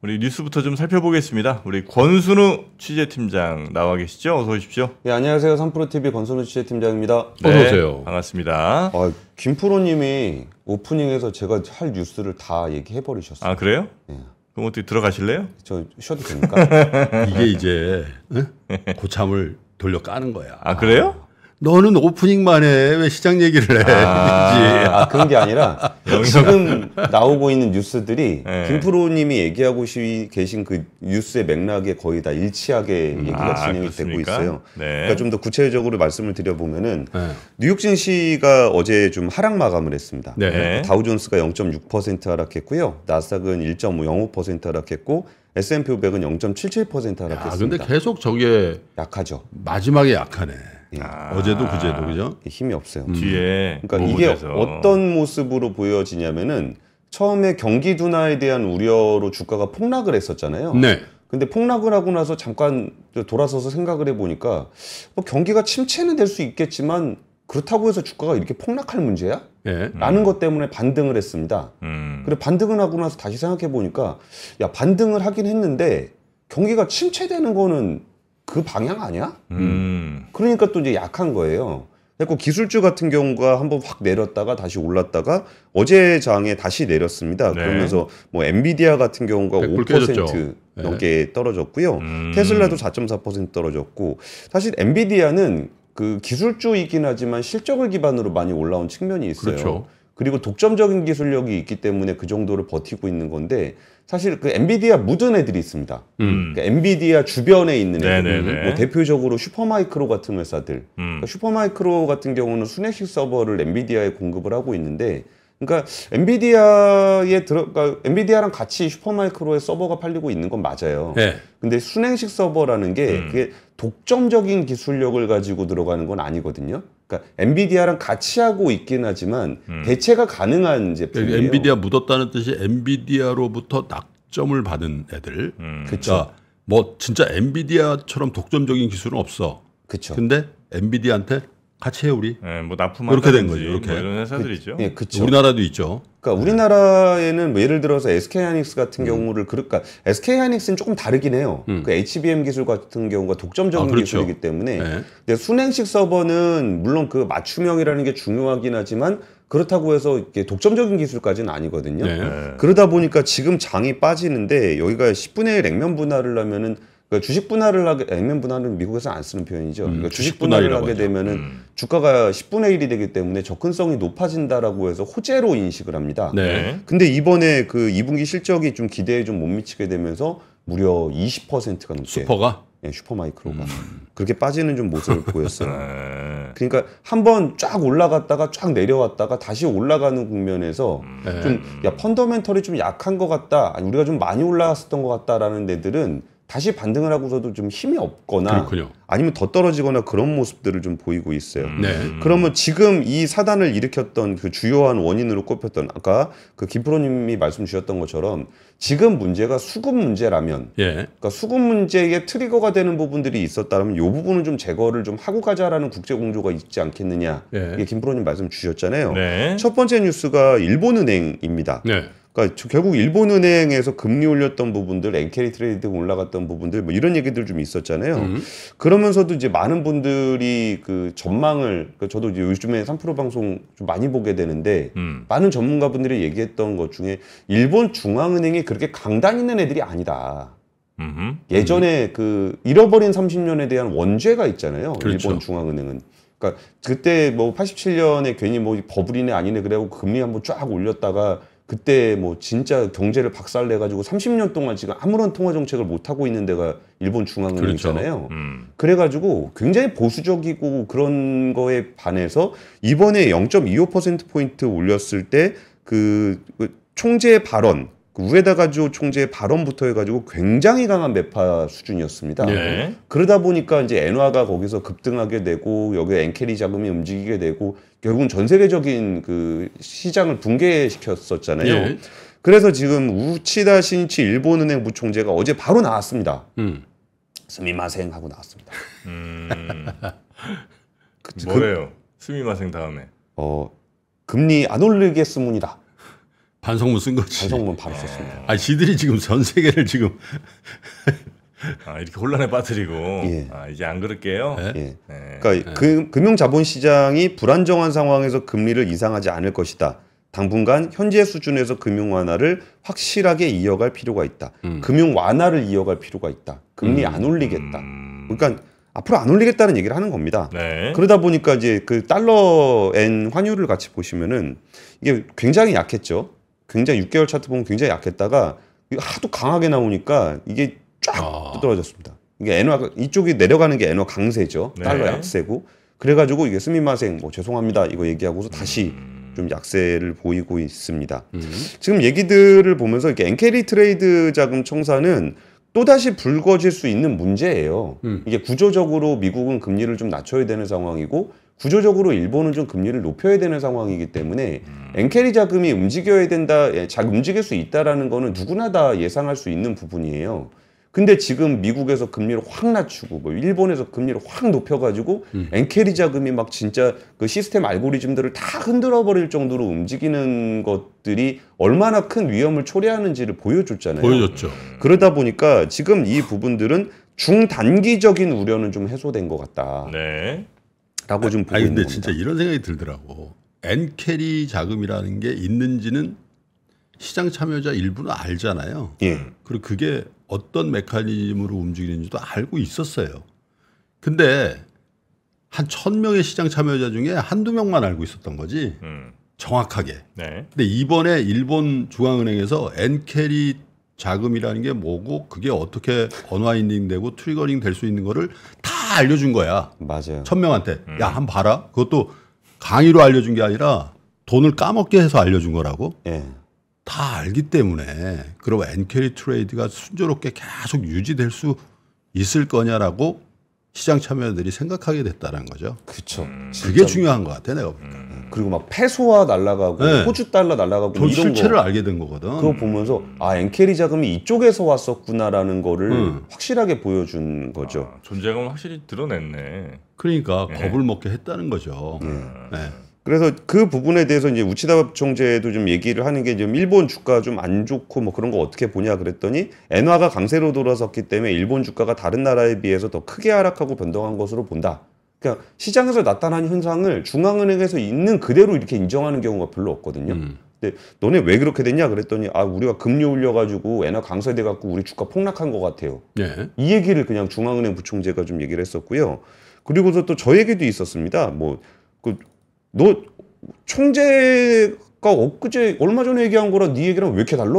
우리 뉴스부터 좀 살펴보겠습니다. 우리 권순우 취재팀장 나와 계시죠? 어서 오십시오. 예, 안녕하세요. 삼프로 TV 권순우 취재팀장입니다. 네, 어서 오세요. 반갑습니다. 아, 김프로님이 오프닝에서 제가 할 뉴스를 다 얘기해 버리셨어요. 아 그래요? 예. 그럼 어떻게 들어가실래요? 저 쉬어도 됩니까? 이게 이제 응? 고참을 돌려 까는 거야. 아 그래요? 너는 오프닝만 해. 왜 시장 얘기를 해? 아, 아 그런 게 아니라 지금 나오고 있는 뉴스들이 네. 김프로님이 얘기하고 계신 그 뉴스의 맥락에 거의 다 일치하게 음, 얘기가 아, 진행이 되고 있어요. 네. 그러니까 좀 더 구체적으로 말씀을 드려보면은 네. 뉴욕증시가 어제 좀 하락 마감을 했습니다. 다우존스가 0.6% 하락했고요, 나스닥은 1.05% 하락했고 S&P 500은 0.77% 하락했습니다. 아, 근데 계속 저게 약하죠. 마지막에 약하네. 예. 아, 어제도 그제도 그죠? 힘이 없어요. 음. 뒤에 그러니까 이게 돼서. 어떤 모습으로 보여지냐면은 처음에 경기 둔화에 대한 우려로 주가가 폭락을 했었잖아요. 네. 근데 폭락을 하고 나서 잠깐 돌아서서 생각을 해보니까 뭐 경기가 침체는 될 수 있겠지만 그렇다고 해서 주가가 이렇게 폭락할 문제야? 예. 라는 것 때문에 반등을 했습니다. 음. 그리고 반등을 하고 나서 다시 생각해 보니까 야 반등을 하긴 했는데 경기가 침체되는 거는 그 방향 아니야? 음. 그러니까 또 이제 약한 거예요. 그리고 그 기술주 같은 경우가 한번 확 내렸다가 다시 올랐다가 어제 장에 다시 내렸습니다. 네. 그러면서 뭐 엔비디아 같은 경우가 5% 깨졌죠. 넘게 네. 떨어졌고요. 음. 테슬라도 4.4% 떨어졌고 사실 엔비디아는 그 기술주이긴 하지만 실적을 기반으로 많이 올라온 측면이 있어요. 그렇죠. 그리고 독점적인 기술력이 있기 때문에 그 정도를 버티고 있는 건데 사실 그 엔비디아 묻은 애들이 있습니다. 음. 그 엔비디아 주변에 있는 애들, 뭐 대표적으로 슈퍼마이크로 같은 회사들. 음. 그러니까 슈퍼마이크로 같은 경우는 수내식 서버를 엔비디아에 공급을 하고 있는데, 그러니까 엔비디아에 들어, 그러니까 엔비디아랑 같이 슈퍼마이크로의 서버가 팔리고 있는 건 맞아요. 네. 근데 순행식 서버라는 게 음. 그게 독점적인 기술력을 가지고 들어가는 건 아니거든요. 그러니까 엔비디아랑 같이 하고 있긴 하지만 음. 대체가 가능한 제품이에요. 엔비디아 묻었다는 뜻이 엔비디아로부터 낙점을 받은 애들. 음. 그러니까 뭐 진짜 엔비디아처럼 독점적인 기술은 없어. 그렇 근데 엔비디아한테 같이 해 우리. 예, 뭐 납품 이렇게 된 거죠. 뭐 이렇게 뭐 이런 회사들이죠. 예, 그쵸. 우리나라도 있죠. 그러니까 네. 우리나라에는 뭐 예를 들어서 SK 하이닉스 같은 음. 경우를 그러니까 SK 하이닉스는 조금 다르긴 해요. 음. 그 그러니까 HBM 기술 같은 경우가 독점적인 아, 그렇죠. 기술이기 때문에. 네. 근데 순행식 서버는 물론 그 맞춤형이라는 게 중요하긴 하지만 그렇다고 해서 이게 독점적인 기술까지는 아니거든요. 네. 그러다 보니까 지금 장이 빠지는데 여기가 10분의 1 액면 분할을 하면은 그러니까 주식 분할을 하게 액면 분할은 미국에서 안 쓰는 표현이죠. 음, 그러니까 주식 분할을 하게 되면은 음. 주가가 10분의 1이 되기 때문에 접근성이 높아진다라고 해서 호재로 인식을 합니다. 네. 근데 이번에 그 2분기 실적이 좀 기대에 좀 못 미치게 되면서 무려 20%가 넘게 슈퍼가 예, 슈퍼마이크로가 음. 그렇게 빠지는 좀 모습을 보였어요. 네. 그러니까 한 번 쫙 올라갔다가 쫙 내려왔다가 다시 올라가는 국면에서 음. 좀야 네. 펀더멘털이 좀 약한 것 같다. 아니, 우리가 좀 많이 올라갔었던 것 같다라는 데들은 다시 반등을 하고서도 좀 힘이 없거나 그렇군요. 아니면 더 떨어지거나 그런 모습들을 좀 보이고 있어요. 음. 네. 그러면 지금 이 사단을 일으켰던 그 주요한 원인으로 꼽혔던 아까 그 김프로님이 말씀 주셨던 것처럼 지금 문제가 수급 문제라면 예. 그러니까 수급 문제의 트리거가 되는 부분들이 있었다면 이 부분은 좀 제거를 좀 하고 가자라는 국제 공조가 있지 않겠느냐. 예. 이게 김프로님 말씀 주셨잖아요. 네. 첫 번째 뉴스가 일본은행입니다. 네. 그러니까 결국 일본은행에서 금리 올렸던 부분들, 엔캐리 트레이드 올라갔던 부분들 뭐 이런 얘기들 좀 있었잖아요. 음. 그러면서도 이제 많은 분들이 그 전망을 그러니까 저도 이제 요즘에 3프로 방송 좀 많이 보게 되는데 음. 많은 전문가분들이 얘기했던 것 중에 일본 중앙은행이 그렇게 강단 있는 애들이 아니다. 예전에 음그 잃어버린 30년에 대한 원죄가 있잖아요. 그렇죠. 일본 중앙은행은. 그러니까 그때 뭐 87년에 괜히 뭐 버블이네 아니네 그래고 금리 한번 쫙 올렸다가 그때 뭐 진짜 경제를 박살내 가지고 30년 동안 지금 아무런 통화 정책을 못 하고 있는 데가 일본 중앙은행이잖아요. 그렇죠. 음. 그래 가지고 굉장히 보수적이고 그런 거에 반해서 이번에 0.25% 포인트 올렸을 때그 그 총재 발언 그 우에다가조 총재의 발언부터 해가지고 굉장히 강한 매파 수준이었습니다. 네. 그러다 보니까 이제 엔화가 거기서 급등하게 되고 여기 엔캐리 잡음이 움직이게 되고 결국은 전 세계적인 그 시장을 붕괴시켰었잖아요. 예. 그래서 지금 우치다 신치 일본은행 부총재가 어제 바로 나왔습니다. 음. 스미마생 하고 나왔습니다. 음... 그, 그, 그, 뭐래요? 스미마생 다음에. 어 금리 안 올리겠습니다. 반성문 쓴 거지. 반성문 바로 썼습니다. 아, 지들이 지금 전 세계를 지금 아, 이렇게 혼란에 빠뜨리고 예. 아, 이제 안 그럴게요. 예. 예. 그러니까 네. 그, 금융자본시장이 불안정한 상황에서 금리를 인상하지 않을 것이다. 당분간 현재 수준에서 금융 완화를 확실하게 이어갈 필요가 있다. 음. 금융 완화를 이어갈 필요가 있다. 금리 음. 안 올리겠다. 음. 그러니까 앞으로 안 올리겠다는 얘기를 하는 겁니다. 네. 그러다 보니까 이제 그 달러 엔 환율을 같이 보시면은 이게 굉장히 약했죠. 굉장히 6개월 차트 보면 굉장히 약했다가 하도 강하게 나오니까 이게 쫙 아. 떨어졌습니다. 이게 엔화 이쪽이 내려가는 게 엔화 강세죠. 네. 달러 약세고 그래가지고 이게 스미마생 뭐 죄송합니다 이거 얘기하고서 다시 음. 좀 약세를 보이고 있습니다. 음. 지금 얘기들을 보면서 이렇게 엔캐리 트레이드 자금 청산은 또다시 불거질 수 있는 문제예요. 음. 이게 구조적으로 미국은 금리를 좀 낮춰야 되는 상황이고 구조적으로 일본은 좀 금리를 높여야 되는 상황이기 때문에 음. 엔캐리 자금이 움직여야 된다, 자 예, 움직일 수 있다라는 거는 누구나 다 예상할 수 있는 부분이에요. 근데 지금 미국에서 금리를 확 낮추고 뭐 일본에서 금리를 확 높여가지고 음. 엔캐리 자금이 막 진짜 그 시스템 알고리즘들을 다 흔들어 버릴 정도로 움직이는 것들이 얼마나 큰 위험을 초래하는지를 보여줬잖아요. 보여줬죠. 그러다 보니까 지금 이 부분들은 중단기적인 우려는 좀 해소된 것 같다. 네. 라고 좀 아, 보고 아니, 근데 진짜 이런 생각이 들더라고. 엔캐리 자금이라는 게 있는지는 시장 참여자 일부는 알잖아요. 예. 그리고 그게 어떤 메커니즘으로 움직이는지도 알고 있었어요. 근데 한1 0 0 0명의 시장 참여자 중에 한두 명만 알고 있었던 거지. 음. 정확하게. 네. 근데 이번에 일본 중앙은행에서 엔캐리 자금이라는 게 뭐고 그게 어떻게 언와인딩 되고 트리거링 될 수 있는 거를 다 알려준 거야. 맞아요. 0 명한테. 음. 야, 한 봐라. 그것도 강의로 알려준 게 아니라 돈을 까먹게 해서 알려준 거라고. 예. 다 알기 때문에 그리고 엔캐리 트레이드가 순조롭게 계속 유지될 수 있을 거냐라고 시장 참여들이 자 생각하게 됐다는 거죠. 그렇죠. 음, 그게 중요한 것 같아 내가 보니까. 음. 그리고 막 페소화 날라가고 네. 호주 달러 날라가고 이런 실체를 거. 알게 된 거거든. 그거 보면서 음. 아 엔캐리 자금이 이쪽에서 왔었구나라는 거를 음. 확실하게 보여준 아, 거죠. 아, 존재감을 확실히 드러냈네. 그러니까 네. 겁을 예. 먹게 했다는 거죠. 네. 그래서 그 부분에 대해서 이제 우치다 총재도 좀 얘기를 하는 게좀 일본 주가 좀 안 좋고 뭐 그런 거 어떻게 보냐 그랬더니 엔화가 강세로 돌아섰기 때문에 일본 주가가 다른 나라에 비해서 더 크게 하락하고 변동한 것으로 본다. 그러니까 시장에서 나타난 현상을 중앙은행에서 있는 그대로 이렇게 인정하는 경우가 별로 없거든요. 음. 근데 너네 왜 그렇게 됐냐 그랬더니 아 우리가 금리 올려가지고 엔화 강세돼 갖고 우리 주가 폭락한 것 같아요. 네. 이 얘기를 그냥 중앙은행 부총재가 좀 얘기를 했었고요. 그리고서 또 저 얘기도 있었습니다. 뭐그 너 총재가 엊그제 얼마 전에 얘기한 거랑 네 얘기랑 왜 이렇게 달라?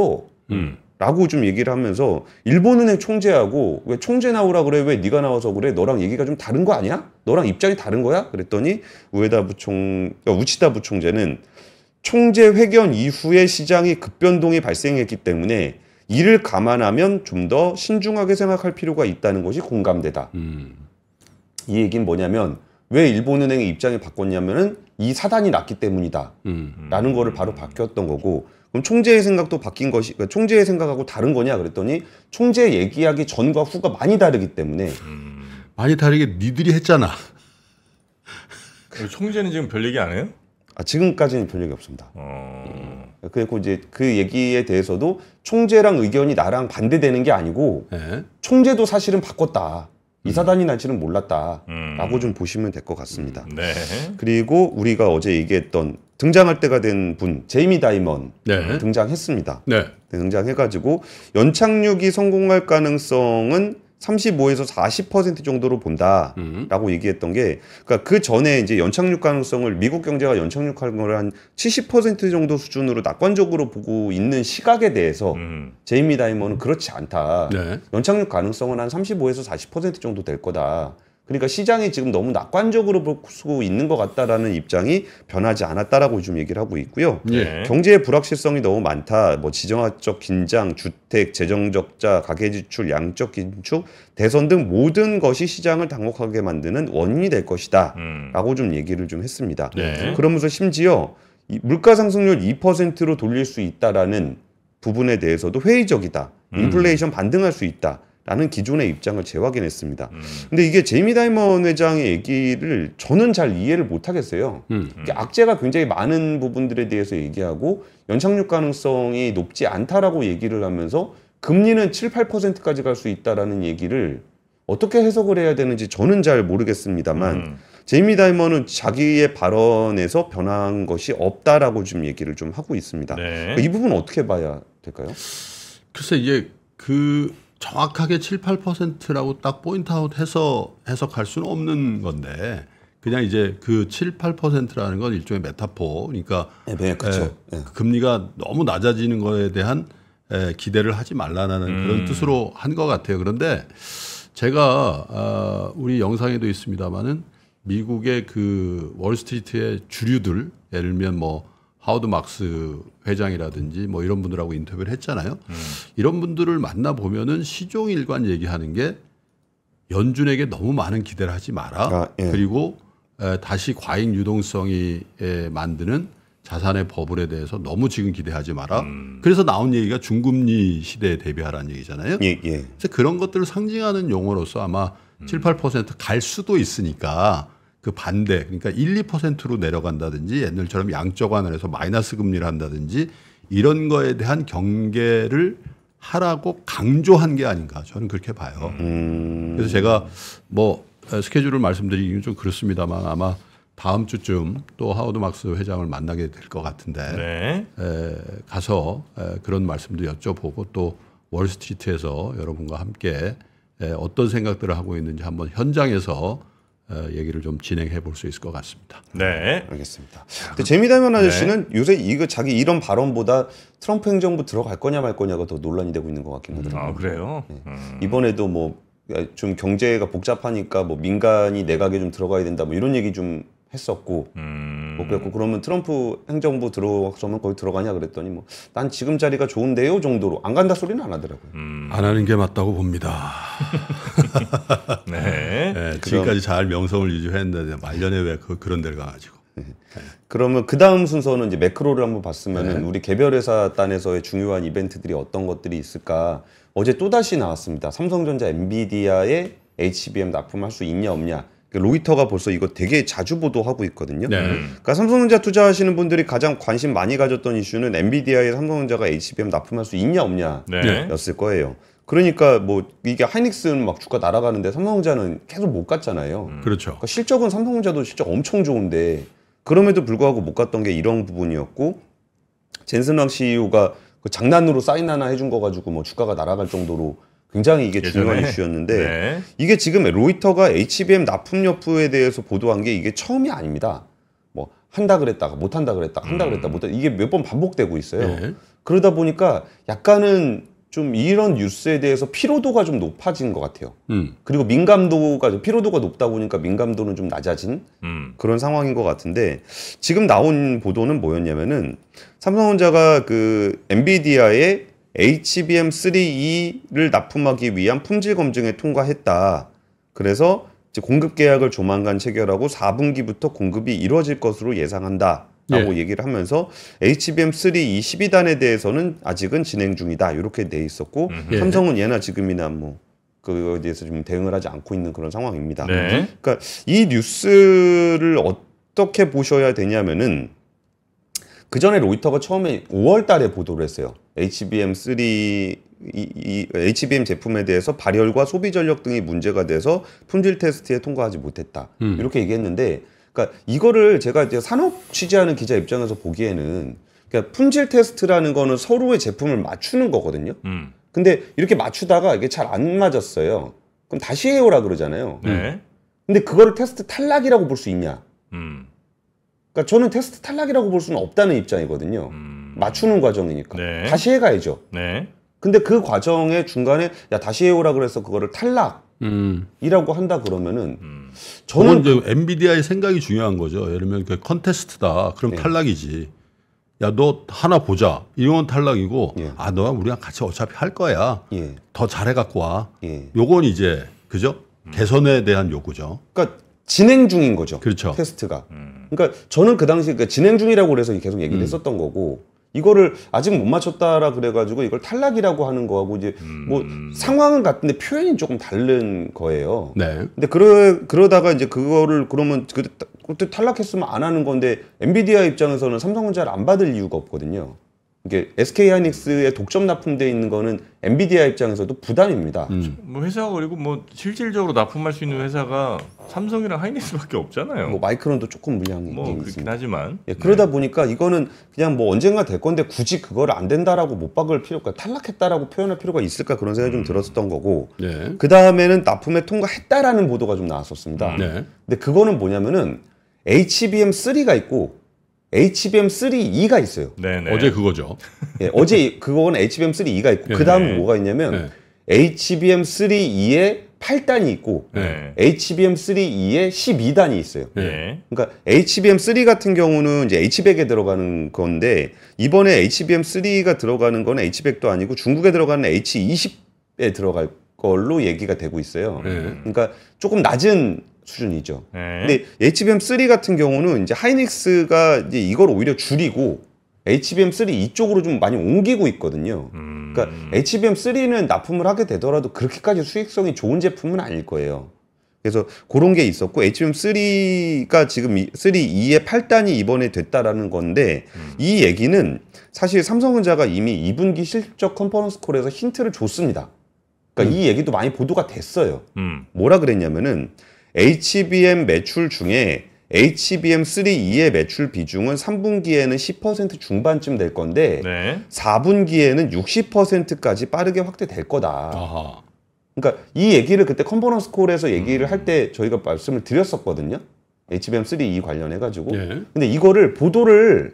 음. 라고 좀 얘기를 하면서 일본은행 총재하고 왜 총재 나오라 그래 왜 네가 나와서 그래 너랑 얘기가 좀 다른 거 아니야? 너랑 입장이 다른 거야? 그랬더니 우에다 부총 그러니까 우치다 부총재는 총재 회견 이후에 시장이 급변동이 발생했기 때문에 이를 감안하면 좀 더 신중하게 생각할 필요가 있다는 것이 공감되다. 음. 이 얘기는 뭐냐면 왜 일본은행의 입장이 바꿨냐면은 이 사단이 났기 때문이다라는 음. 거를 바로 바뀌었던 거고 그럼 총재의 생각도 바뀐 것이 그러니까 총재의 생각하고 다른 거냐 그랬더니 총재 얘기하기 전과 후가 많이 다르기 때문에 음. 많이 다르게 니들이 했잖아. 총재는 지금 별 얘기 안 해요? 아, 지금까지는 별 얘기 없습니다. 어... 음. 그리고 이제 그 얘기에 대해서도 총재랑 의견이 나랑 반대되는 게 아니고 에? 네. 총재도 사실은 바꿨다. 이사단이 날지는 몰랐다라고 음. 좀 보시면 될 것 같습니다. 음, 네. 그리고 우리가 어제 얘기했던 등장할 때가 된 분, 제이미 다이먼 네. 등장했습니다. 네. 네 등장해가지고 연착륙이 성공할 가능성은 35에서 40% 정도로 본다라고 음. 얘기했던 게, 그러니까 그 전에 이제 연착륙 가능성을 미국 경제가 연착륙할 거를 한70% 정도 수준으로 낙관적으로 보고 있는 시각에 대해서 음. 제이미 다이먼은 그렇지 않다. 네. 연착륙 가능성은 한 35에서 40% 정도 될 거다. 그러니까 시장이 지금 너무 낙관적으로 보고 있는 것 같다라는 입장이 변하지 않았다라고 좀 얘기를 하고 있고요. 예. 네. 경제의 불확실성이 너무 많다. 뭐 지정학적 긴장, 주택, 재정적자, 가계지출, 양적 긴축, 대선 등 모든 것이 시장을 당혹하게 만드는 원인이 될 것이다라고 음. 좀 얘기를 좀 했습니다. 예. 그러면서 심지어 이 물가 상승률 2%로 돌릴 수 있다라는 부분에 대해서도 회의적이다. 음. 인플레이션 반등할 수 있다. 라는 기존의 입장을 재확인했습니다. 음. 근데 이게 제이미 다이먼 회장의 얘기를 저는 잘 이해를 못하겠어요. 음. 악재가 굉장히 많은 부분들에 대해서 얘기하고 연착륙 가능성이 높지 않다라고 얘기를 하면서 금리는 7, 8%까지 갈 수 있다라는 얘기를 어떻게 해석을 해야 되는지 저는 잘 모르겠습니다만 음. 제이미 다이먼은 자기의 발언에서 변한 것이 없다라고 지금 얘기를 좀 하고 있습니다. 네. 그러니까 이 부분 어떻게 봐야 될까요? 글쎄 이제 그 정확하게 7, 8%라고 딱 포인트아웃 해서 해석할 수는 없는 건데 그냥 이제 그 7, 8%라는 건 일종의 메타포. 그러니까 네, 네, 그렇죠. 네. 금리가 너무 낮아지는 거에 대한 에, 기대를 하지 말라는 음. 그런 뜻으로 한 것 같아요. 그런데 제가 어, 우리 영상에도 있습니다마는 미국의 그 월스트리트의 주류들 예를 들면 뭐 하워드 막스 회장이라든지 뭐 이런 분들하고 인터뷰를 했잖아요. 음. 이런 분들을 만나 보면은 시종일관 얘기하는 게 연준에게 너무 많은 기대를 하지 마라. 아, 예. 그리고 에, 다시 과잉 유동성이 에, 만드는 자산의 버블에 대해서 너무 지금 기대하지 마라. 음. 그래서 나온 얘기가 중금리 시대에 대비하라는 얘기잖아요. 예, 예. 그래서 그런 것들을 상징하는 용어로서 아마 음. 7, 8%갈 수도 있으니까 그 반대 그러니까 1, 2%로 내려간다든지 옛날처럼 양적 완화해서 마이너스 금리를 한다든지 이런 거에 대한 경계를 하라고 강조한 게 아닌가 저는 그렇게 봐요. 음. 그래서 제가 뭐 어, 스케줄을 말씀드리기는 좀 그렇습니다만 아마 다음 주쯤 또 하워드 막스 회장을 만나게 될 것 같은데 네. 에, 가서 에, 그런 말씀도 여쭤보고 또 월스트리트에서 여러분과 함께 에, 어떤 생각들을 하고 있는지 한번 현장에서 어, 얘기를 좀 진행해 볼 수 있을 것 같습니다. 네, 알겠습니다. 근데 재미다면 아저씨는 네. 요새 이거 자기 이런 발언보다 트럼프 행정부 들어갈 거냐 말 거냐가 더 논란이 되고 있는 것 같긴 음, 하더라고요. 아 그래요? 네. 음. 이번에도 뭐 좀 경제가 복잡하니까 뭐 민간이 내각에 좀 들어가야 된다 뭐 이런 얘기 좀 했었고 음. 뭐 그랬고 그러면 트럼프 행정부 들어서면 거기 들어가냐 그랬더니 뭐 난 지금 자리가 좋은데요 정도로 안 간다 소리는 안 하더라고요. 음. 안 하는 게 맞다고 봅니다. 네. 네 지금까지 잘 명성을 유지했는데 말년에 왜 그, 그런 데를 가가지고. 네. 네. 그러면 그 다음 순서는 이제 매크로를 한번 봤으면 네. 우리 개별 회사 단에서의 중요한 이벤트들이 어떤 것들이 있을까? 어제 또 다시 나왔습니다. 삼성전자, 엔비디아의 HBM 납품할 수 있냐 없냐. 그 로이터가 벌써 이거 되게 자주 보도하고 있거든요. 네. 음. 그러니까 삼성전자 투자하시는 분들이 가장 관심 많이 가졌던 이슈는 엔비디아에 삼성전자가 HBM 납품할 수 있냐 없냐였을 네. 네. 거예요. 그러니까 뭐 이게 하이닉스는 막 주가 날아가는데 삼성전자는 계속 못 갔잖아요. 음. 그렇죠. 그러니까 실적은 삼성전자도 실적 엄청 좋은데 그럼에도 불구하고 못 갔던 게 이런 부분이었고 젠슨 왕 CEO가 그 장난으로 사인 하나 해준 거 가지고 뭐 주가가 날아갈 정도로 굉장히 이게 예전에. 중요한 이슈였는데 네. 이게 지금 로이터가 HBM 납품 여부에 대해서 보도한 게 이게 처음이 아닙니다. 뭐 한다 그랬다가 못 한다 그랬다 한다 그랬다 음. 못다 이게 몇 번 반복되고 있어요. 네. 그러다 보니까 약간은 좀 이런 뉴스에 대해서 피로도가 좀 높아진 것 같아요. 음. 그리고 민감도가 피로도가 높다 보니까 민감도는 좀 낮아진 음. 그런 상황인 것 같은데 지금 나온 보도는 뭐였냐면은 삼성전자가 그 엔비디아의 HBM3E를 납품하기 위한 품질 검증에 통과했다. 그래서 공급 계약을 조만간 체결하고 4분기부터 공급이 이루어질 것으로 예상한다. 라고 예. 얘기를 하면서 HBM3 22단에 e 대해서는 아직은 진행 중이다. 이렇게 돼 있었고 예. 삼성은 예나 지금이나 뭐 그거에 대해서 지금 대응을 하지 않고 있는 그런 상황입니다. 네. 그러니까 이 뉴스를 어떻게 보셔야 되냐면은 그 전에 로이터가 처음에 5월 달에 보도를 했어요. HBM3 이, 이, HBM 제품에 대해서 발열과 소비 전력 등이 문제가 돼서 품질 테스트에 통과하지 못했다. 음. 이렇게 얘기했는데 그니까 이거를 제가 이제 산업 취재하는 기자 입장에서 보기에는 그니까 품질 테스트라는 거는 서로의 제품을 맞추는 거거든요. 음. 근데 이렇게 맞추다가 이게 잘 안 맞았어요. 그럼 다시 해오라 그러잖아요. 네. 근데 그거를 테스트 탈락이라고 볼 수 있냐? 음. 그러니까 저는 테스트 탈락이라고 볼 수는 없다는 입장이거든요. 음... 맞추는 과정이니까 네. 다시 해가야죠. 네. 근데 그과정의 중간에 야 다시 해오라 그래서 그거를 탈락. 음. 이라고 한다 그러면은 음. 저는 이제 엔비디아의 생각이 중요한 거죠. 예를 들면 그 컨테스트다. 그럼 네. 탈락이지. 야 너 하나 보자. 이건 탈락이고 예. 아 너랑 우리랑 같이 어차피 할 거야. 예. 더 잘해 갖고 와. 예. 요건 이제 그죠? 음. 개선에 대한 요구죠. 그러니까 진행 중인 거죠. 그렇죠. 테스트가. 음. 그러니까 저는 그 당시 그러니까 진행 중이라고 그래서 계속 얘기를 음. 했었던 거고 이거를 아직 못 맞췄다라 그래가지고 이걸 탈락이라고 하는 거하고 이제 뭐 음. 뭐 상황은 같은데 표현이 조금 다른 거예요. 네. 근데 그러 그러다가 이제 그거를 그러면 그때 탈락했으면 안 하는 건데 엔비디아 입장에서는 삼성전자를 안 받을 이유가 없거든요. 이게 SK 하이닉스의 독점 납품돼 있는 거는 엔비디아 입장에서도 부담입니다. 음. 뭐 회사가 그리고 뭐 실질적으로 납품할 수 있는 회사가 삼성이랑 하이닉스밖에 없잖아요. 뭐 마이크론도 조금 물량이 뭐 그렇긴 있습니다. 하지만 예, 그러다 네. 보니까 이거는 그냥 뭐 언젠가 될 건데 굳이 그걸 안 된다라고 못 박을 필요가 그러니까 탈락했다라고 표현할 필요가 있을까 그런 생각이 음. 좀 들었었던 거고 네. 그 다음에는 납품에 통과했다라는 보도가 좀 나왔었습니다. 네. 근데 그거는 뭐냐면은 HBM3가 있고 HBM3E가 있어요. 네네. 네. 어제 그거죠. 예, 어제 그거는 HBM3E가 있고 예, 그 다음은 네. 뭐가 있냐면 네. HBM3E에 8단이 있고 네. HBM3E에 12단이 있어요. 네. 그러니까 HBM3 같은 경우는 이제 H백에 들어가는 건데 이번에 HBM3가 들어가는 건 H백도 아니고 중국에 들어가는 H20에 들어갈 걸로 얘기가 되고 있어요. 네. 그러니까 조금 낮은 수준이죠. 네. 근데 HBM3 같은 경우는 이제 하이닉스가 이제 이걸 오히려 줄이고 HBM3 이쪽으로 좀 많이 옮기고 있거든요. 음... 그러니까 HBM3는 납품을 하게 되더라도 그렇게까지 수익성이 좋은 제품은 아닐 거예요. 그래서 그런 게 있었고 HBM3가 지금 3E의 8단이 이번에 됐다라는 건데 음. 이 얘기는 사실 삼성전자가 이미 2분기 실적 컨퍼런스 콜에서 힌트를 줬습니다. 그러니까 음. 이 얘기도 많이 보도가 됐어요. 음. 뭐라 그랬냐면은 HBM 매출 중에 HBM3E의 매출 비중은 3분기에는 10% 중반쯤 될 건데 네. 4분기에는 60%까지 빠르게 확대될 거다. 아하. 그러니까 이 얘기를 그때 컨퍼런스 콜에서 얘기를 음. 할때 저희가 말씀을 드렸었거든요. HBM3E 관련해 가지고. 예. 근데 이거를 보도를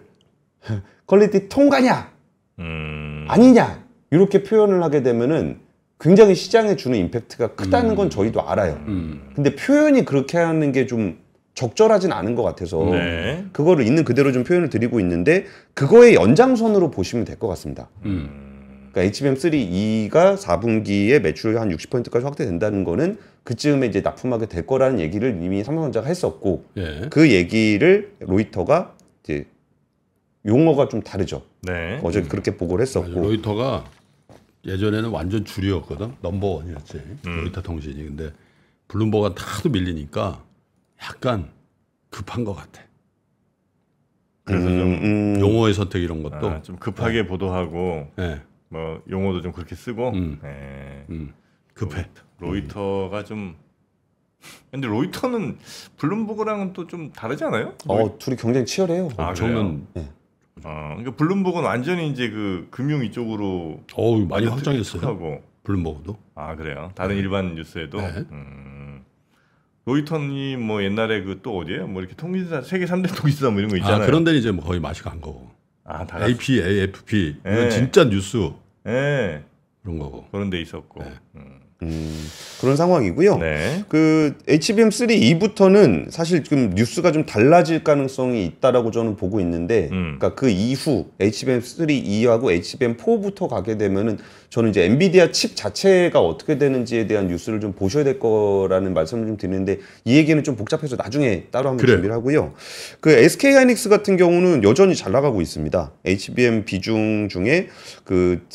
퀄리티 통과냐 음. 아니냐 이렇게 표현을 하게 되면은 굉장히 시장에 주는 임팩트가 크다는 음. 건 저희도 알아요. 음. 근데 표현이 그렇게 하는 게 좀 적절하진 않은 것 같아서 네. 그거를 있는 그대로 좀 표현을 드리고 있는데 그거의 연장선으로 보시면 될 것 같습니다. 음. 그러니까 HBM3E가 4분기에 매출이 한 60%까지 확대된다는 거는 그쯤에 이제 납품하게 될 거라는 얘기를 이미 삼성전자가 했었고 네. 그 얘기를 로이터가 이제 용어가 좀 다르죠. 네. 어제 그렇게 보고를 했었고 맞아, 로이터가 예전에는 완전 줄이었거든. 넘버원이었지. 음. 로이터 통신이. 근데 블룸버가 그다도 밀리니까 약간 급한 것 같아. 그래서 음, 좀 음, 용어의 선택 이런 아, 것도 아, 좀 급하게 네. 보도하고 네. 뭐 용어도 좀 그렇게 쓰고 음. 네. 급해. 로이터, 가좀 근데 로이터는 블룸버그랑은 또 좀다르잖아요 어, 로이... 둘이 굉장히 치열해요. 아, 저는 아, 아, 그러니까 블룸버그는 완전히 이제 그 금융 이쪽으로 어 많이 확장했어요. 블룸버그도. 아 그래요. 다른 네. 일반 뉴스에도. 네. 음. 로이터님 뭐 옛날에 그 또어디에뭐 이렇게 통신사 세계 3대 통신사 뭐 이런 거 아, 있잖아요. 아, 그런 데는 이제 뭐 거의 맛이 간 거고. 아, 다 AP, AFP. 네. 이건 진짜 뉴스. 예. 그런 거고. 그런 데 있었고. 네. 음. 음, 그런 상황이고요. 네. 그 HBM3 이부터는 사실 지금 뉴스가 좀 달라질 가능성이 있다라고 저는 보고 있는데, 음. 그러니까 그 이후 HBM3 2하고 HBM4부터 가게 되면은 저는 이제 엔비디아 칩 자체가 어떻게 되는지에 대한 뉴스를 좀 보셔야 될 거라는 말씀을 좀 드리는데 이 얘기는 좀 복잡해서 나중에 따로 한번 그래. 준비를 하고요. 그 SK 하이닉스 같은 경우는 여전히 잘 나가고 있습니다. HBM 비중 중에 그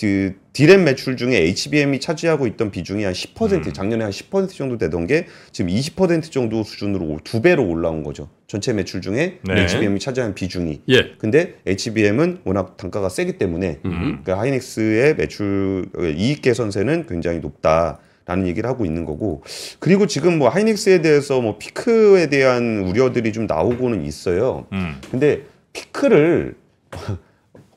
디램 매출 중에 HBM이 차지하고 있던 비중이 한 10% 음. 작년에 한 10% 정도 되던 게 지금 20% 정도 수준으로 두 배로 올라온 거죠. 전체 매출 중에 네. HBM이 차지한 비중이. 예. 근데 HBM은 워낙 단가가 세기 때문에 음. 그러니까 하이닉스의 매출 이익 개선세는 굉장히 높다. 라는 얘기를 하고 있는 거고 그리고 지금 뭐 하이닉스에 대해서 뭐 피크에 대한 우려들이 좀 나오고는 있어요. 음. 근데 피크를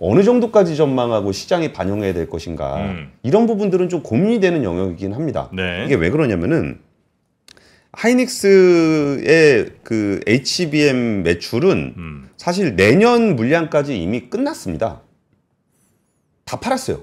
어느 정도까지 전망하고 시장에 반영해야 될 것인가 음. 이런 부분들은 좀 고민이 되는 영역이긴 합니다. 네. 이게 왜 그러냐면은 하이닉스의 그 HBM 매출은 음. 사실 내년 물량까지 이미 끝났습니다. 다 팔았어요.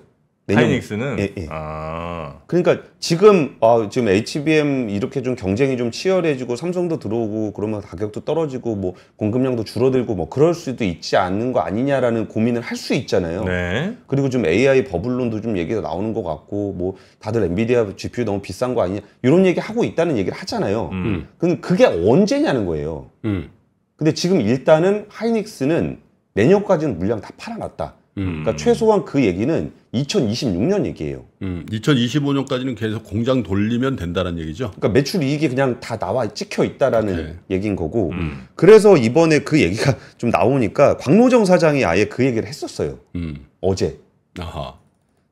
하이닉스는 예, 예. 아. 그러니까 지금 아, 지금 HBM 이렇게 좀 경쟁이 좀 치열해지고 삼성도 들어오고 그러면 가격도 떨어지고 뭐 공급량도 줄어들고 뭐 그럴 수도 있지 않는 거 아니냐라는 고민을 할 수 있잖아요. 네. 그리고 좀 AI 버블론도 좀 얘기가 나오는 것 같고 뭐 다들 엔비디아 GPU 너무 비싼 거 아니냐 이런 얘기 하고 있다는 얘기를 하잖아요. 음. 근데 음. 그게 언제냐는 거예요. 음. 근데 지금 일단은 하이닉스는 내년까지는 물량 다 팔아놨다. 그러니까 음. 최소한 그 얘기는 2026년 얘기예요. 음, 2025년까지는 계속 공장 돌리면 된다는 얘기죠. 그러니까 매출 이익이 그냥 다 나와 찍혀 있다라는 네. 얘기인 거고. 음. 그래서 이번에 그 얘기가 좀 나오니까 광로정 사장이 아예 그 얘기를 했었어요. 음. 어제. 아하.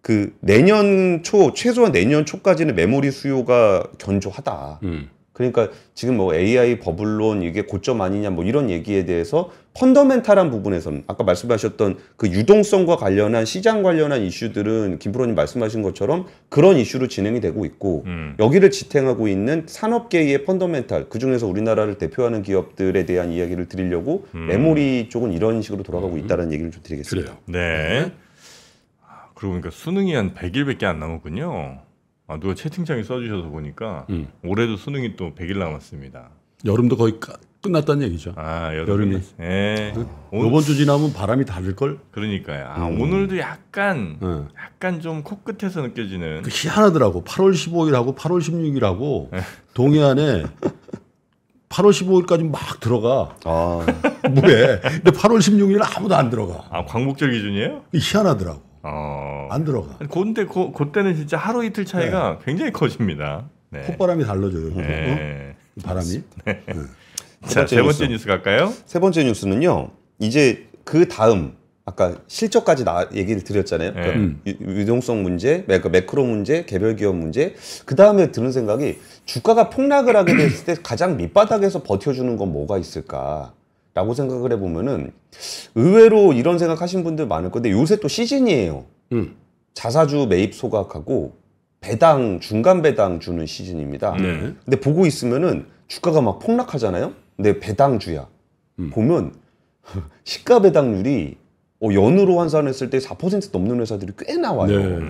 그 내년 초 최소한 내년 초까지는 메모리 수요가 견조하다. 음. 그러니까 지금 뭐 AI 버블론 이게 고점 아니냐 뭐 이런 얘기에 대해서 펀더멘탈한 부분에서는 아까 말씀하셨던 그 유동성과 관련한 시장 관련한 이슈들은 김프로님 말씀하신 것처럼 그런 이슈로 진행이 되고 있고 음. 여기를 지탱하고 있는 산업계의 펀더멘탈 그중에서 우리나라를 대표하는 기업들에 대한 이야기를 드리려고 음. 메모리 쪽은 이런 식으로 돌아가고 음. 있다는 얘기를 좀 드리겠습니다. 그래요. 네. 아, 그러고 보니까 수능이 한 100일밖에 안 남았군요. 아, 누가 채팅창에 써주셔서 보니까 음. 올해도 수능이 또 100일 남았습니다. 여름도 거의 끝났다는 얘기죠. 아, 여름이. 예. 이번 그 주 지나면 바람이 다를 걸. 그러니까요. 아, 음. 오늘도 약간 음. 약간 좀 코끝에서 느껴지는. 그 희한하더라고. 8월 15일하고 8월 16일하고 예. 동해안에 8월 15일까지 막 들어가. 아. 뭐해? 근데 8월 16일 아무도 안 들어가. 아, 광복절 기준이에요? 희한하더라고. 어... 안 들어가. 근데 그, 그때는 진짜 하루 이틀 차이가 네. 굉장히 커집니다. 네. 콧바람이 달라져요. 네. 어? 바람이. 네. 네. 세 번째, 자, 번째 뉴스 갈까요? 세 번째 뉴스는요. 이제 그 다음 아까 실적까지 나 얘기를 드렸잖아요. 네. 그러니까 음. 유동성 문제, 그러니까 매크로 문제, 개별 기업 문제. 그 다음에 드는 생각이 주가가 폭락을 하게 됐을 때 가장 밑바닥에서 버텨주는 건 뭐가 있을까? 라고 생각을 해보면은 의외로 이런 생각 하신 분들 많을 건데 요새 또 시즌이에요. 음. 자사주 매입 소각하고 배당, 중간 배당 주는 시즌입니다. 네. 근데 보고 있으면은 주가가 막 폭락하잖아요? 내 배당주야. 음. 보면 시가 배당률이 어, 연으로 환산했을 때 4% 넘는 회사들이 꽤 나와요. 네.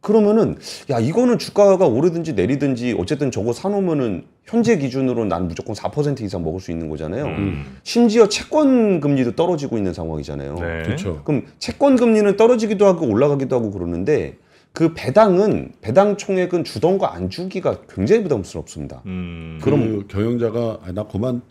그러면은 야 이거는 주가가 오르든지 내리든지 어쨌든 저거 사놓으면은 현재 기준으로 난 무조건 4% 이상 먹을 수 있는 거잖아요. 음. 심지어 채권 금리도 떨어지고 있는 상황이잖아요. 네. 그럼 채권 금리는 떨어지기도 하고 올라가기도 하고 그러는데 그 배당은 배당 총액은 주던가 안 주기가 굉장히 부담스럽습니다. 음, 그럼 그 경영자가 아, 나 그만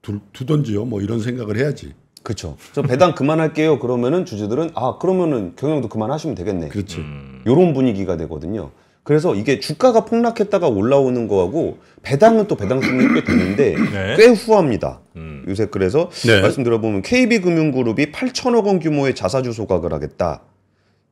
두, 두던지요 뭐 이런 생각을 해야지. 그렇죠. 저 배당 그만할게요. 그러면은 주주들은 아 그러면은 경영도 그만하시면 되겠네. 그렇죠. 이런 음. 분위기가 되거든요. 그래서 이게 주가가 폭락했다가 올라오는 거하고 배당은 또 배당 수익이 꽤 되는데 네. 꽤 후합니다. 음. 요새 그래서 네. 말씀 들어보면 KB금융그룹이 8천억 원 규모의 자사주 소각을 하겠다.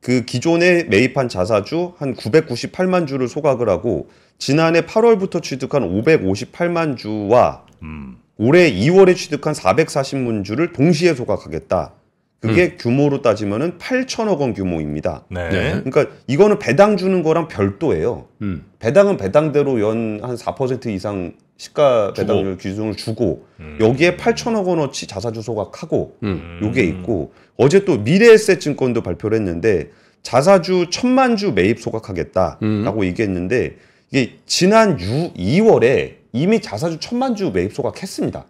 그 기존에 매입한 자사주 한 998만 주를 소각을 하고 지난해 8월부터 취득한 558만 주와 음. 올해 2월에 취득한 440만 주를 동시에 소각하겠다. 그게 음. 규모로 따지면은 8천억 원 규모입니다. 네. 네. 그러니까 이거는 배당 주는 거랑 별도예요. 음. 배당은 배당대로 연 한 4% 이상 시가 배당률 기준을 주고 음. 여기에 8천억 원어치 자사주 소각하고 음. 요게 음. 있고 어제 또 미래에셋증권도 발표를 했는데 자사주 천만 주 매입 소각하겠다라고 음. 얘기했는데 이게 지난 6, 2월에 이미 자사주 천만 주 매입 소각했습니다.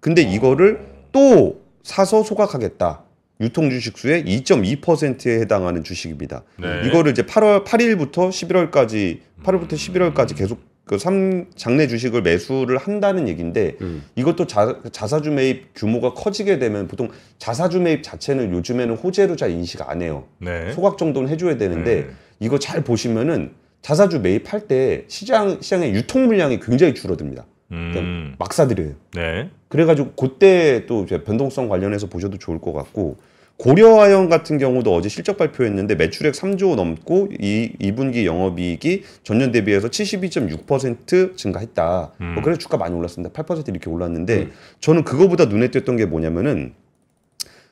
근데 어. 이거를 또 사서 소각하겠다. 유통 주식수의 2.2%에 해당하는 주식입니다. 네. 이거를 이제 8월 8일부터 11월까지 8월부터 11월까지 계속 그삼 장내 주식을 매수를 한다는 얘기인데 음. 이것도 자, 자사주 매입 규모가 커지게 되면 보통 자사주 매입 자체는 요즘에는 호재로 잘 인식 안 해요. 네. 소각 정도는 해줘야 되는데 네. 이거 잘 보시면은 자사주 매입할 때 시장 시장의 유통 물량이 굉장히 줄어듭니다. 그러니까 음. 막 사들여요. 네. 그래가지고 그때 또 변동성 관련해서 보셔도 좋을 것 같고 고려화연 같은 경우도 어제 실적 발표했는데 매출액 3조 넘고 이 2분기 영업이익이 전년 대비해서 72.6% 증가했다. 음. 뭐 그래서 주가 많이 올랐습니다. 8% 이렇게 올랐는데 음. 저는 그거보다 눈에 띄었던 게 뭐냐면은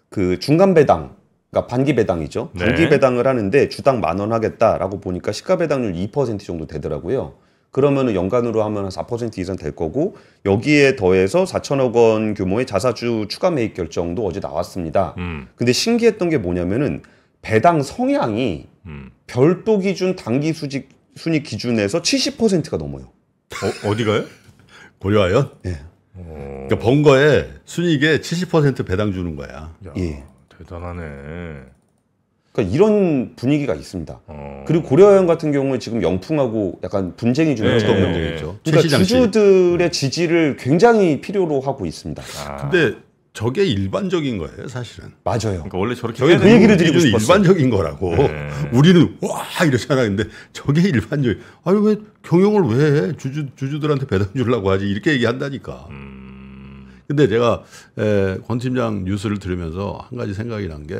그 중간 배당 그러니까 반기 배당이죠. 네. 반기 배당을 하는데 주당 만원 하겠다라고 보니까 시가 배당률 2% 정도 되더라고요. 그러면 연간으로 하면 한4% 이상 될 거고 여기에 더해서 4천억 원 규모의 자사주 추가 매입 결정도 어제 나왔습니다. 음. 근데 신기했던 게 뭐냐면은 배당 성향이 음. 별도 기준 단기 수직 순위 기준에서 70%가 넘어요. 어, 어디가요? 고려하연? 예. 네. 그러니까 번거에 순익의 70% 배당 주는 거야. 야, 예. 대단하네. 그러니까 이런 분위기가 있습니다. 어... 그리고 고려형 같은 경우에 지금 영풍하고 약간 분쟁이 좀 네, 네, 네. 있죠. 네, 죠 그러니까 주주들의 지지를 굉장히 필요로 하고 있습니다. 아... 근데 저게 일반적인 거예요, 사실은. 맞아요. 그러니까 원래 저렇게 저게 그 얘기를 드리고 싶었어요. 일반적인 거라고. 네. 우리는 와 이러잖아. 요 근데 저게 일반적인. 아니 왜 경영을 왜 주주 주주들한테 배당 주려고 하지? 이렇게 얘기한다니까. 음... 근데 제가 에, 권 팀장 뉴스를 들으면서 한 가지 생각이 난게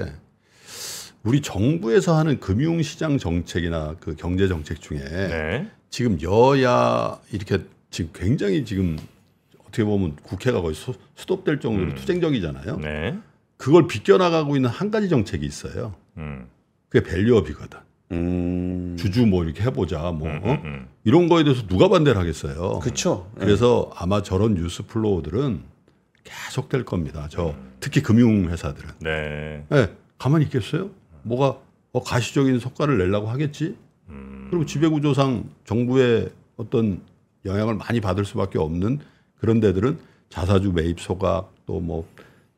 우리 정부에서 하는 금융시장 정책이나 그 경제 정책 중에 네. 지금 여야 이렇게 지금 굉장히 지금 어떻게 보면 국회가 거의 수, 수독될 정도로 음. 투쟁적이잖아요. 네. 그걸 비껴나가고 있는 한 가지 정책이 있어요. 음. 그게 밸류업이거든. 음. 주주 뭐 이렇게 해보자 뭐 음, 어? 음, 음. 이런 거에 대해서 누가 반대를 하겠어요. 그렇죠. 그래서 아마 저런 뉴스 플로우들은 계속 될 겁니다. 저 특히 금융회사들은. 네. 네. 가만히 있겠어요? 뭐가 어, 가시적인 성과를 내려고 하겠지. 음. 그리고 지배구조상 정부의 어떤 영향을 많이 받을 수밖에 없는 그런 데들은 자사주 매입 소각 또 뭐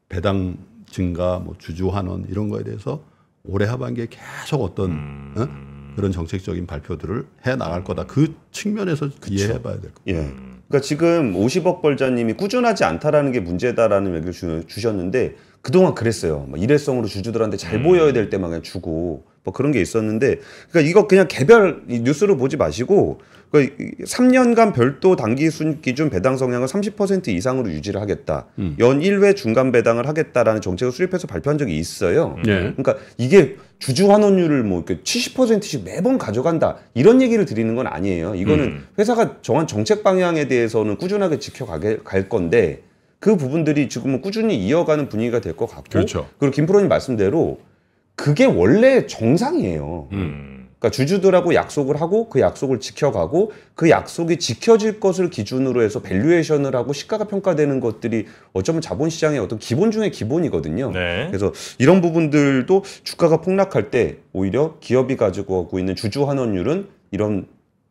배당 증가 뭐 주주 환원 이런 거에 대해서 올해 하반기에 계속 어떤 음. 어? 그런 정책적인 발표들을 해 나갈 거다. 그 측면에서 그쵸. 이해해봐야 될 거예요. 예. 그러니까 지금 50억 벌자님이 꾸준하지 않다라는 게 문제다라는 얘기를 주셨는데 그동안 그랬어요. 뭐 일회성으로 주주들한테 잘 보여야 될 때만 그냥 주고 뭐 그런 게 있었는데 그러니까 이거 그냥 개별 뉴스로 보지 마시고 그러니까 3년간 별도 단기 순기준 배당 성향을 30% 이상으로 유지를 하겠다. 음. 연 1회 중간 배당을 하겠다라는 정책을 수립해서 발표한 적이 있어요. 네. 그러니까 이게 주주 환원율을 뭐 이렇게 70%씩 매번 가져간다 이런 얘기를 드리는 건 아니에요. 이거는 음. 회사가 정한 정책 방향에 대해서는 꾸준하게 지켜갈 건데 그 부분들이 지금은 꾸준히 이어가는 분위기가 될 것 같고 그렇죠. 그리고 김프로님 말씀대로 그게 원래 정상이에요. 음. 그러니까 주주들하고 약속을 하고 그 약속을 지켜가고 그 약속이 지켜질 것을 기준으로 해서 밸류에이션을 하고 시가가 평가되는 것들이 어쩌면 자본시장의 어떤 기본 중의 기본이거든요. 네. 그래서 이런 부분들도 주가가 폭락할 때 오히려 기업이 가지고 하고 있는 주주 환원율은 이런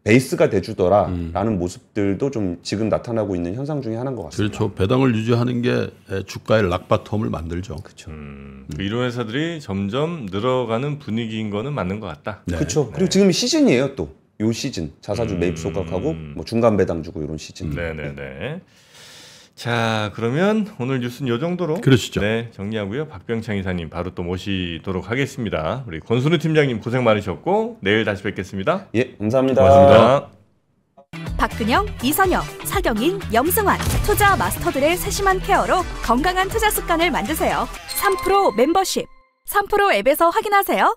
베이스가 돼주더라라는 음. 모습들도 좀 지금 나타나고 있는 현상 중에 하나인 것 같습니다. 그렇죠. 배당을 유지하는 게 주가의 락바텀을 만들죠. 그렇죠. 음. 음. 이런 회사들이 점점 늘어가는 분위기인 거는 맞는 것 같다. 네. 그렇죠. 네. 그리고 지금 시즌이에요 또. 요 시즌 자사주 음. 매입 소각하고 뭐 중간 배당 주고 이런 시즌. 네네네. 네, 네. 자, 그러면 오늘 뉴스는 요 정도로 그러시죠. 네, 정리하고요. 박병창 이사님 바로 또 모시도록 하겠습니다. 우리 권순우 팀장님 고생 많으셨고 내일 다시 뵙겠습니다. 예, 감사합니다. 고맙습니다. 박근영, 이선혁, 사경인, 염승환 투자 마스터들의 세심한 케어로 건강한 투자 습관을 만드세요. 3프로 멤버십 3프로 앱에서 확인하세요.